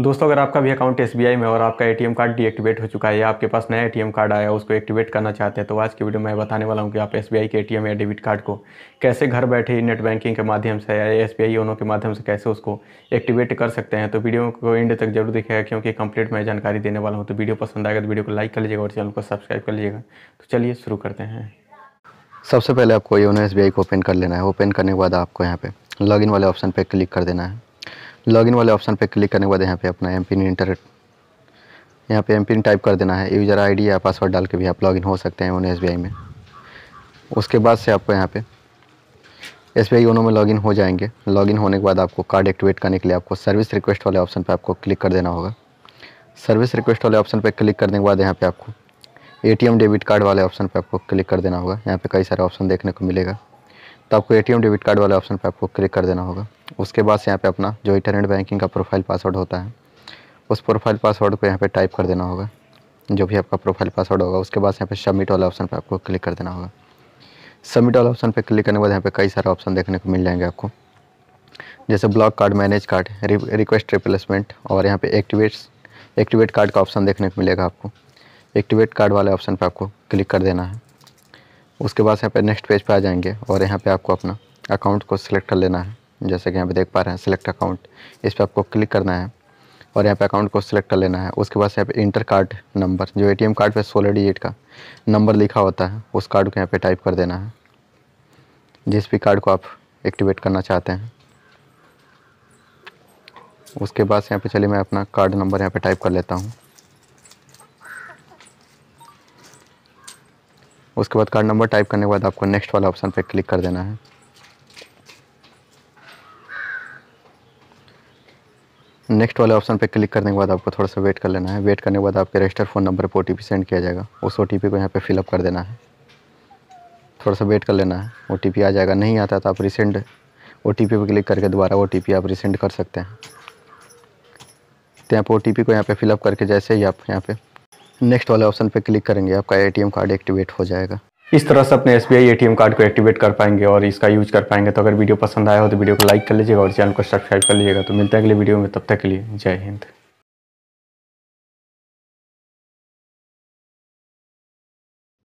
दोस्तों अगर आपका भी अकाउंट एस में और आपका एटीएम कार्ड डीएक्टिवेट हो चुका है या आपके पास नया एटीएम कार्ड आया उसको एक्टिवेट करना चाहते हैं तो आज की वीडियो में बताने वाला हूँ कि आप एस के एटीएम या डेबिट कार्ड को कैसे घर बैठे नेट बैंकिंग के माध्यम से या एस बी ओनों के माध्यम से कैसे उसको एक्टिवेट कर सकते हैं तो वीडियो को एंड तक जरूर देखेगा क्योंकि कंप्लीट मैं जानकारी देने वाला हूँ तो वीडियो पसंद आएगा तो वीडियो को लाइक कर लीजिएगा और चैनल को सब्सक्राइब कर लीजिएगा तो चलिए शुरू करते हैं सबसे पहले आपको योनो एस को ओपन कर लेना है ओपन करने के बाद आपको यहाँ लॉग इन वाले ऑप्शन पर क्लिक कर देना है लॉगिन वाले ऑप्शन पे क्लिक करने के बाद यहाँ पे अपना एम पिन इंटरनेट यहाँ पे एम पिन टाइप कर देना है यूज़र आईडी या पासवर्ड डाल के भी आप लॉगिन हो सकते हैं ओनो एस में उसके बाद से आपको यहाँ पे एस बी में लॉगिन हो जाएंगे लॉगिन होने के बाद आपको कार्ड एक्टिवेट करने के लिए आपको सर्विस रिक्वेस्ट वाले ऑप्शन पर आपको क्लिक कर देना होगा सर्विस रिक्वेस्ट वाले ऑप्शन पर क्लिक करने के बाद यहाँ पर आपको ए डेबिट कार्ड वाले ऑप्शन पर आपको क्लिक कर देना होगा यहाँ पर कई सारे ऑप्शन देखने को मिलेगा तो आपको ए डेबिट कार्ड वाले ऑप्शन पर आपको क्लिक कर देना होगा उसके बाद से यहाँ पे अपना जो इंटरनेट बैंकिंग का प्रोफाइल पासवर्ड होता है उस प्रोफाइल पासवर्ड को यहाँ पे टाइप कर देना होगा जो भी आपका प्रोफाइल पासवर्ड होगा उसके बाद यहाँ पे सबमिट वाला ऑप्शन पे आपको क्लिक कर देना होगा सबमिट वाला ऑप्शन पे क्लिक करने के बाद यहाँ पे कई सारे ऑप्शन देखने को मिल जाएंगे आपको जैसे block card manage card request replacement और यहाँ पे एक्टिवेट एक्टिवेट कार्ड का ऑप्शन देखने को मिलेगा आपको एक्टिवेट कार्ड वाले ऑप्शन पर आपको क्लिक कर देना है उसके बाद यहाँ पे नेक्स्ट पेज पर आ जाएंगे और यहाँ पर आपको अपना अकाउंट को सिलेक्ट कर लेना है जैसे कि यहाँ पे देख पा रहे हैं सिलेक्ट अकाउंट इस पर आपको क्लिक करना है और यहाँ पे अकाउंट को सिलेक्ट कर लेना है उसके बाद यहाँ पे इंटर कार्ड नंबर जो एटीएम कार्ड पे सोलह डिजिट का नंबर लिखा होता है उस कार्ड को यहाँ पे टाइप कर देना है जिस भी कार्ड को आप एक्टिवेट करना चाहते हैं उसके बाद यहाँ पे चलिए मैं अपना कार्ड नंबर यहाँ पे टाइप कर लेता हूँ उसके बाद कार्ड नंबर टाइप करने के बाद आपको नेक्स्ट वाला ऑप्शन पर क्लिक कर देना है नेक्स्ट वाले ऑप्शन पे क्लिक करने के बाद आपको थोड़ा सा वेट कर लेना है वेट करने के बाद आपके रजिस्टर फ़ोन नंबर पर ओ सेंड किया जाएगा उस ओ को यहाँ पर फिलअप कर देना है थोड़ा सा वेट कर लेना है ओ आ जाएगा नहीं आता तो आप रिसेंड ओ टी पर क्लिक करके दोबारा ओ आप रिसेंड कर सकते हैं तो यहाँ पर ओ को यहाँ पर फिलअप करके जैसे ही आप यहाँ पर नेक्स्ट वाले ऑप्शन पर क्लिक करेंगे आपका ए कार्ड एक्टिवेट हो जाएगा इस तरह से अपने एस बी आई कार्ड को एक्टिवेट कर पाएंगे और इसका यूज कर पाएंगे तो अगर वीडियो पसंद आया हो तो वीडियो को लाइक कर लीजिएगा और चैनल को सब्सक्राइब कर लीजिएगा तो मिलते हैं अगले वीडियो में तब तक के लिए जय हिंद